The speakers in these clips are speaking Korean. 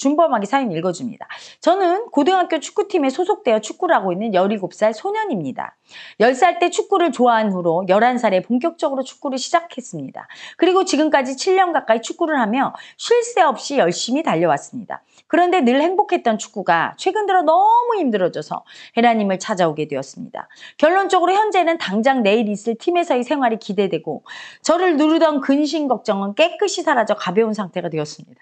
준범하게 사연 읽어줍니다. 저는 고등학교 축구팀에 소속되어 축구를 하고 있는 17살 소년입니다. 10살 때 축구를 좋아한 후로 11살에 본격적으로 축구를 시작했습니다. 그리고 지금까지 7년 가까이 축구를 하며 쉴 새 없이 열심히 달려왔습니다. 그런데 늘 행복했던 축구가 최근 들어 너무 힘들어져서 헤라님을 찾아오게 되었습니다. 결론적으로 현재는 당장 내일 있을 팀에서의 생활이 기대되고 저를 누르던 근심 걱정은 깨끗이 사라져 가벼운 상태가 되었습니다.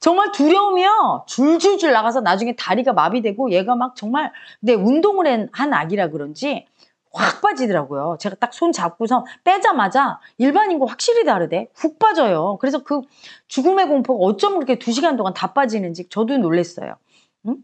정말 두려움이요. 줄줄줄 나가서 나중에 다리가 마비되고 얘가 막 정말 내 운동을 한 아기라 그런지 확 빠지더라고요. 제가 딱 손 잡고서 빼자마자 일반인과 확실히 다르대. 훅 빠져요. 그래서 그 죽음의 공포가 어쩜 그렇게 두 시간 동안 다 빠지는지 저도 놀랬어요. 응?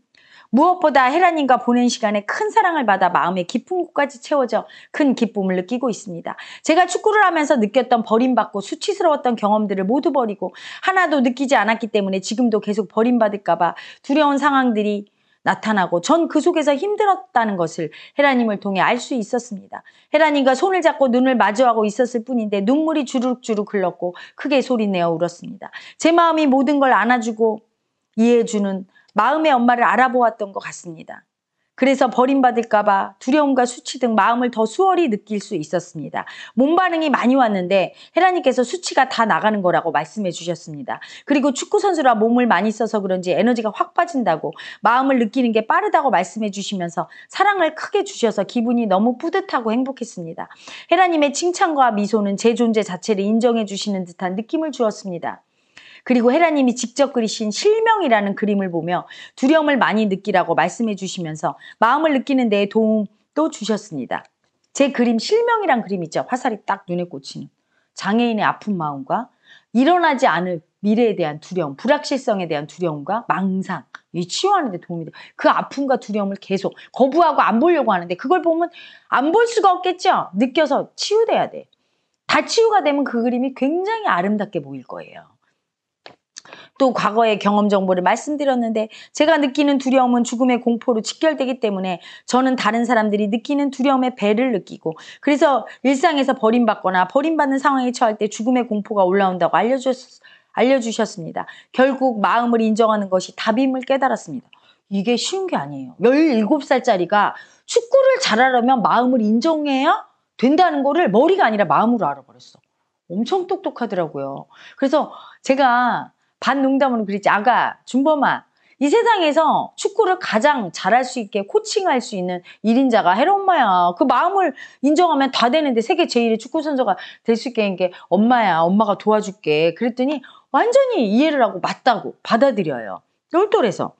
무엇보다 헤라님과 보낸 시간에 큰 사랑을 받아 마음의 깊은 곳까지 채워져 큰 기쁨을 느끼고 있습니다. 제가 축구를 하면서 느꼈던 버림받고 수치스러웠던 경험들을 모두 버리고 하나도 느끼지 않았기 때문에 지금도 계속 버림받을까봐 두려운 상황들이 나타나고 전 그 속에서 힘들었다는 것을 헤라님을 통해 알 수 있었습니다. 헤라님과 손을 잡고 눈을 마주하고 있었을 뿐인데 눈물이 주룩주룩 흘렀고 크게 소리내어 울었습니다. 제 마음이 모든 걸 안아주고 이해해주는 마음의 엄마를 알아보았던 것 같습니다. 그래서 버림받을까봐 두려움과 수치 등 마음을 더 수월히 느낄 수 있었습니다. 몸 반응이 많이 왔는데 헤라님께서 수치가 다 나가는 거라고 말씀해 주셨습니다. 그리고 축구선수라 몸을 많이 써서 그런지 에너지가 확 빠진다고 마음을 느끼는 게 빠르다고 말씀해 주시면서 사랑을 크게 주셔서 기분이 너무 뿌듯하고 행복했습니다. 헤라님의 칭찬과 미소는 제 존재 자체를 인정해 주시는 듯한 느낌을 주었습니다. 그리고 헤라님이 직접 그리신 실명이라는 그림을 보며 두려움을 많이 느끼라고 말씀해 주시면서 마음을 느끼는 데 도움도 주셨습니다. 제 그림 실명이란 그림 있죠. 화살이 딱 눈에 꽂히는 장애인의 아픈 마음과 일어나지 않을 미래에 대한 두려움, 불확실성에 대한 두려움과 망상, 이 치유하는 데 도움이 돼요. 그 아픔과 두려움을 계속 거부하고 안 보려고 하는데 그걸 보면 안 볼 수가 없겠죠. 느껴서 치유돼야 돼. 다 치유가 되면 그 그림이 굉장히 아름답게 보일 거예요. 또 과거의 경험 정보를 말씀드렸는데 제가 느끼는 두려움은 죽음의 공포로 직결되기 때문에 저는 다른 사람들이 느끼는 두려움의 배를 느끼고 그래서 일상에서 버림받거나 버림받는 상황에 처할 때 죽음의 공포가 올라온다고 알려주셨, 알려주셨습니다. 결국 마음을 인정하는 것이 답임을 깨달았습니다. 이게 쉬운 게 아니에요. 17살짜리가 축구를 잘하려면 마음을 인정해야 된다는 거를 머리가 아니라 마음으로 알아버렸어. 엄청 똑똑하더라고요. 그래서 제가 반농담으로 그랬지. 아가, 준범아. 이 세상에서 축구를 가장 잘할 수 있게 코칭할 수 있는 1인자가 헤라 엄마야. 그 마음을 인정하면 다 되는데 세계 제일의 축구 선수가 될 수 있게 한 게 엄마야. 엄마가 도와줄게. 그랬더니 완전히 이해를 하고 맞다고 받아들여요. 똘똘해서.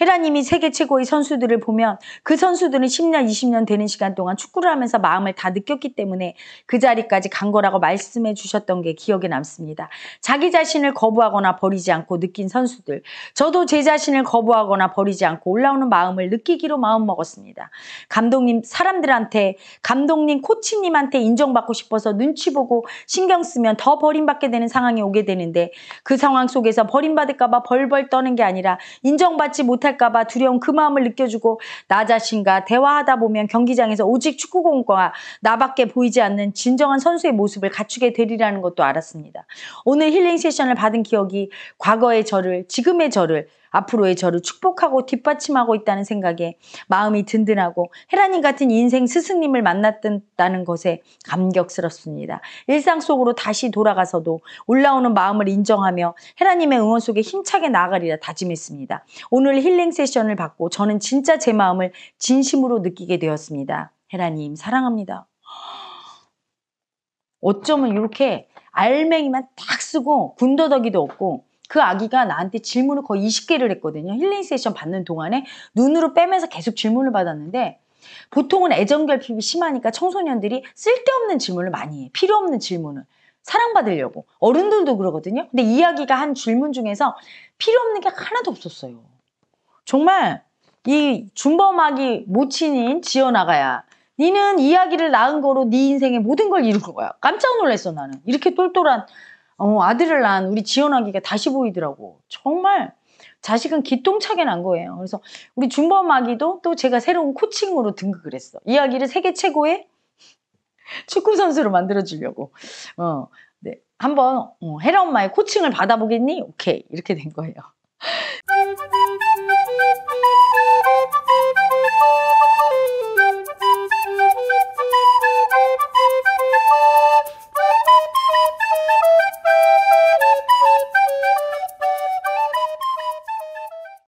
헤라님이 세계 최고의 선수들을 보면 그 선수들은 10년, 20년 되는 시간 동안 축구를 하면서 마음을 다 느꼈기 때문에 그 자리까지 간 거라고 말씀해 주셨던 게 기억에 남습니다. 자기 자신을 거부하거나 버리지 않고 느낀 선수들. 저도 제 자신을 거부하거나 버리지 않고 올라오는 마음을 느끼기로 마음먹었습니다. 감독님, 사람들한테, 감독님, 코치님한테 인정받고 싶어서 눈치 보고 신경 쓰면 더 버림받게 되는 상황이 오게 되는데 그 상황 속에서 버림받을까봐 벌벌 떠는 게 아니라 인정받지 못 못할까봐 두려운 그 마음을 느껴주고 나 자신과 대화하다 보면 경기장에서 오직 축구공과 나밖에 보이지 않는 진정한 선수의 모습을 갖추게 되리라는 것도 알았습니다. 오늘 힐링 세션을 받은 기억이 과거의 저를, 지금의 저를 앞으로의 저를 축복하고 뒷받침하고 있다는 생각에 마음이 든든하고 헤라님 같은 인생 스승님을 만났다는 것에 감격스럽습니다. 일상 속으로 다시 돌아가서도 올라오는 마음을 인정하며 헤라님의 응원 속에 힘차게 나아가리라 다짐했습니다. 오늘 힐링 세션을 받고 저는 진짜 제 마음을 진심으로 느끼게 되었습니다. 헤라님 사랑합니다. 어쩌면 이렇게 알맹이만 딱 쓰고 군더더기도 없고 그 아기가 나한테 질문을 거의 20개를 했거든요. 힐링 세션 받는 동안에 눈으로 빼면서 계속 질문을 받았는데 보통은 애정 결핍이 심하니까 청소년들이 쓸데없는 질문을 많이 해. 필요 없는 질문을. 사랑받으려고. 어른들도 그러거든요. 근데 이야기가 한 질문 중에서 필요 없는 게 하나도 없었어요. 정말 이 준범하기 모친인 지어나가야 니는 이야기를 낳은 거로 네 인생의 모든 걸 이룬 거야. 깜짝 놀랐어 나는. 이렇게 똘똘한 어, 아들을 낳은 우리 지원아기가 다시 보이더라고. 정말 자식은 기똥차게 난 거예요. 그래서 우리 준범아기도 또 제가 새로운 코칭으로 등극을 했어. 이 아기를 세계 최고의 축구 선수로 만들어 주려고. 어, 네. 한번 어, 헤라 엄마의 코칭을 받아보겠니? 오케이. 이렇게 된 거예요.